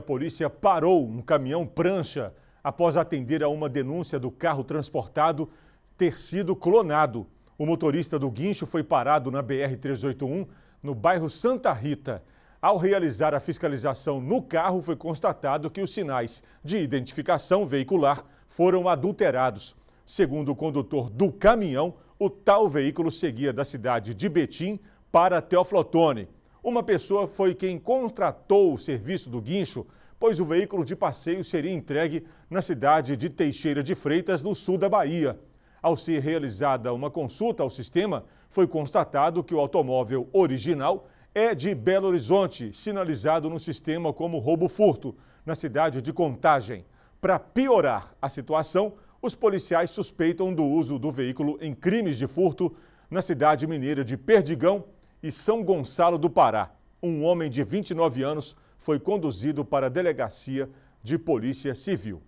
A polícia parou um caminhão prancha após atender a uma denúncia do carro transportado ter sido clonado. O motorista do guincho foi parado na BR-381, no bairro Santa Rita. Ao realizar a fiscalização no carro, foi constatado que os sinais de identificação veicular foram adulterados. Segundo o condutor do caminhão, o tal veículo seguia da cidade de Betim para Teoflotone. Uma pessoa foi quem contratou o serviço do guincho, pois o veículo de passeio seria entregue na cidade de Teixeira de Freitas, no sul da Bahia. Ao ser realizada uma consulta ao sistema, foi constatado que o automóvel original é de Belo Horizonte, sinalizado no sistema como roubo-furto, na cidade de Contagem. Para piorar a situação, os policiais suspeitam do uso do veículo em crimes de furto na cidade mineira de Perdigão e São Gonçalo do Pará. Um homem de 29 anos foi conduzido para a delegacia de polícia civil.